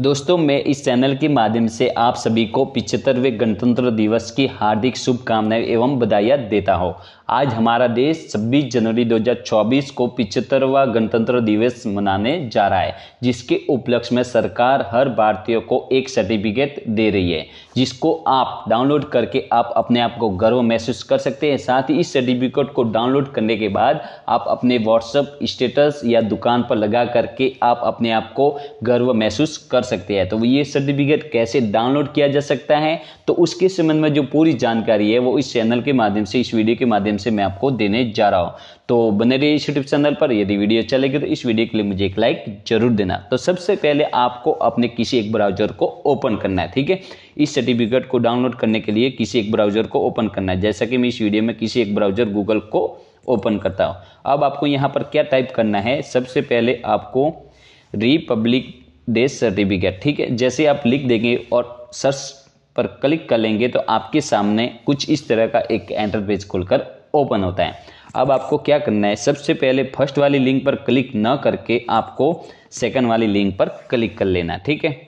दोस्तों मैं इस चैनल के माध्यम से आप सभी को पिछहत्तरवें गणतंत्र दिवस की हार्दिक शुभकामनाएं एवं बधाइयाँ देता हूँ आज हमारा देश 26 जनवरी 2024 को पिचहत्तरवा गणतंत्र दिवस मनाने जा रहा है जिसके उपलक्ष्य में सरकार हर भारतीय को एक सर्टिफिकेट दे रही है जिसको आप डाउनलोड करके आप अपने आप को गर्व महसूस कर सकते हैं साथ ही इस सर्टिफिकेट को डाउनलोड करने के बाद आप अपने व्हाट्सअप स्टेटस या दुकान पर लगा करके आप अपने आप को गर्व महसूस कर सकते हैं तो ये सर्टिफिकेट कैसे डाउनलोड किया जा सकता है तो उसके संबंध में जो पूरी जानकारी है वो इस चैनल के माध्यम से इस वीडियो के माध्यम से मैं आपको देने जा रहा हूँ तो बने रहिए इस यूट्यूब चैनल पर यदि वीडियो अच्छा लगे तो इस वीडियो के लिए मुझे एक लाइक जरूर देना तो सबसे पहले आपको अपने किसी एक ब्राउजर को ओपन करना है ठीक है इस सर्टिफिकेट को डाउनलोड करने के लिए किसी एक ब्राउजर को ओपन करना है जैसा कि मैं इस वीडियो में किसी एक ब्राउजर गूगल को ओपन करता हूँ अब आपको यहाँ पर क्या टाइप करना है सबसे पहले आपको रिपब्लिक डे सर्टिफिकेट ठीक है जैसे आप लिख देंगे और सर्च पर क्लिक कर लेंगे तो आपके सामने कुछ इस तरह का एक एंटर पेज खोलकर ओपन होता है अब आपको क्या करना है सबसे पहले फर्स्ट वाली लिंक पर क्लिक न करके आपको सेकंड वाली लिंक पर क्लिक कर लेना ठीक है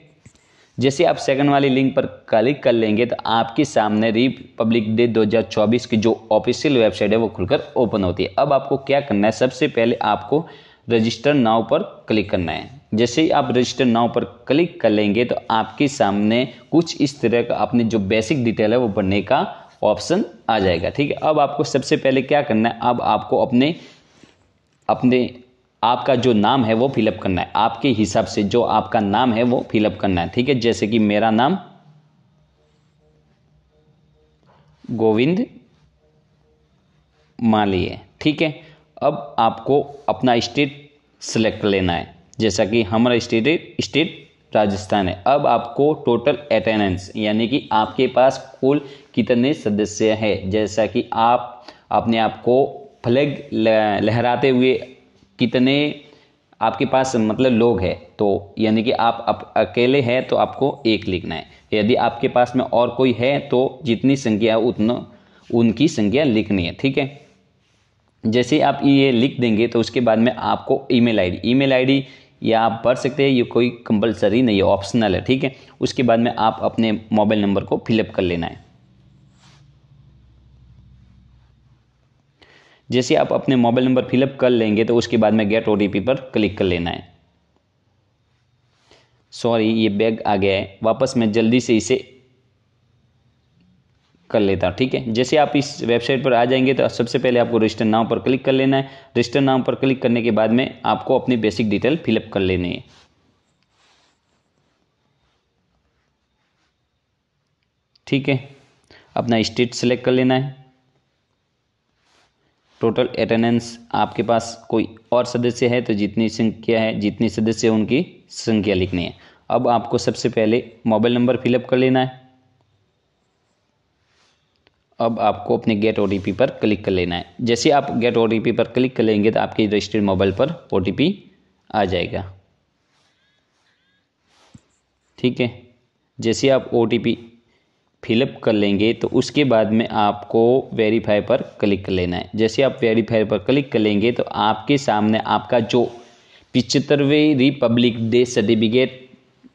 जैसे आप सेकंड वाली लिंक पर क्लिक कर लेंगे तो आपके सामने रिपब्लिक डे 2024 की जो ऑफिशियल वेबसाइट है वो खुलकर ओपन होती है अब आपको क्या करना है सबसे पहले आपको रजिस्टर नाव पर क्लिक करना है जैसे ही आप रजिस्टर नाव पर क्लिक कर लेंगे तो आपके सामने कुछ इस तरह का अपनी जो बेसिक डिटेल है वो भरने का ऑप्शन आ जाएगा ठीक है अब आपको सबसे पहले क्या करना है अब आपको अपने अपने आपका जो नाम है वो फिलअप करना है आपके हिसाब से जो आपका नाम है वो फिलअप करना है ठीक है जैसे कि मेरा नाम गोविंद माली है ठीक है अब आपको अपना स्टेट सेलेक्ट लेना है जैसा कि हमारा स्टेट स्टेट राजस्थान है अब आपको टोटल अटेंडेंस यानी कि आपके पास कुल कितने सदस्य हैं जैसा कि आप अपने आप को फ्लैग लहराते हुए कितने आपके पास मतलब लोग हैं तो यानी कि आप, आप अकेले हैं तो आपको एक लिखना है यदि आपके पास में और कोई है तो जितनी संख्या उतना उनकी संख्या लिखनी है ठीक है जैसे आप ये लिख देंगे तो उसके बाद में आपको ईमेल आईडी ईमेल आईडी या आप भर सकते हैं ये कोई कंपलसरी नहीं है ऑप्शनल है ठीक है उसके बाद में आप अपने मोबाइल नंबर को फिलअप कर लेना है जैसे आप अपने मोबाइल नंबर फिलअप कर लेंगे तो उसके बाद में गेट ओ पर क्लिक कर लेना है सॉरी ये बैग आ गया है वापस मैं जल्दी से इसे कर लेता हूँ ठीक है जैसे आप इस वेबसाइट पर आ जाएंगे तो सबसे पहले आपको रजिस्टर नाम पर क्लिक कर लेना है रजिस्टर नाम पर क्लिक करने के बाद में आपको अपनी बेसिक डिटेल फिलअप कर लेनी है ठीक है अपना स्टेट सेलेक्ट कर लेना है टोटल अटेंडेंस आपके पास कोई और सदस्य है तो जितनी संख्या है जितनी सदस्य है उनकी संख्या लिखनी है अब आपको सबसे पहले मोबाइल नंबर फिलअप कर लेना है अब आपको अपने गेट ओ पर क्लिक कर लेना है जैसे आप गेट ओ पर क्लिक कर लेंगे तो आपके रजिस्टर्ड मोबाइल पर ओ आ जाएगा ठीक है जैसे आप ओ फिलअप कर लेंगे तो उसके बाद में आपको वेरीफाई पर क्लिक कर लेना है जैसे आप वेरीफाई पर क्लिक कर लेंगे तो आपके सामने आपका जो पिचहत्तरवें रिपब्लिक डे सर्टिफिकेट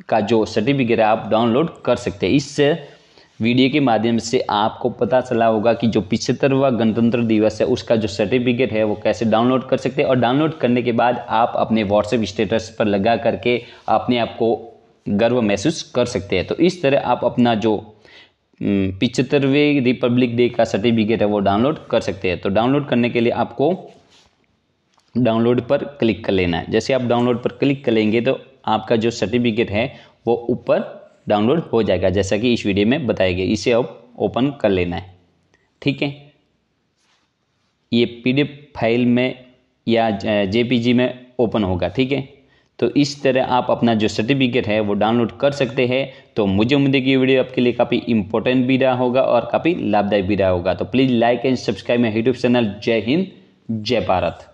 का जो सर्टिफिकेट आप डाउनलोड कर सकते हैं इससे वीडियो के माध्यम से आपको पता चला होगा कि जो पिछहत्तरवा गणतंत्र दिवस है उसका जो सर्टिफिकेट है वो कैसे डाउनलोड कर सकते हैं और डाउनलोड करने के बाद आप अपने व्हाट्सएप स्टेटस पर लगा करके अपने आप को गर्व महसूस कर सकते हैं तो इस तरह आप अपना जो पिछहत्तरवें रिपब्लिक डे का सर्टिफिकेट है वो डाउनलोड कर सकते हैं तो डाउनलोड करने के लिए आपको डाउनलोड पर क्लिक कर लेना है जैसे आप डाउनलोड पर क्लिक कर लेंगे तो आपका जो सर्टिफिकेट है वो ऊपर डाउनलोड हो जाएगा जैसा कि इस वीडियो में बताया गया इसे अब ओपन कर लेना है ठीक है ये पी फाइल में या जे में ओपन होगा ठीक है तो इस तरह आप अपना जो सर्टिफिकेट है वो डाउनलोड कर सकते हैं तो मुझे उम्मीद है कि ये वीडियो आपके लिए काफ़ी इंपॉर्टेंट भी रहा होगा और काफ़ी लाभदायक भी रहा होगा तो please like and subscribe my YouTube channel जय हिंद जय भारत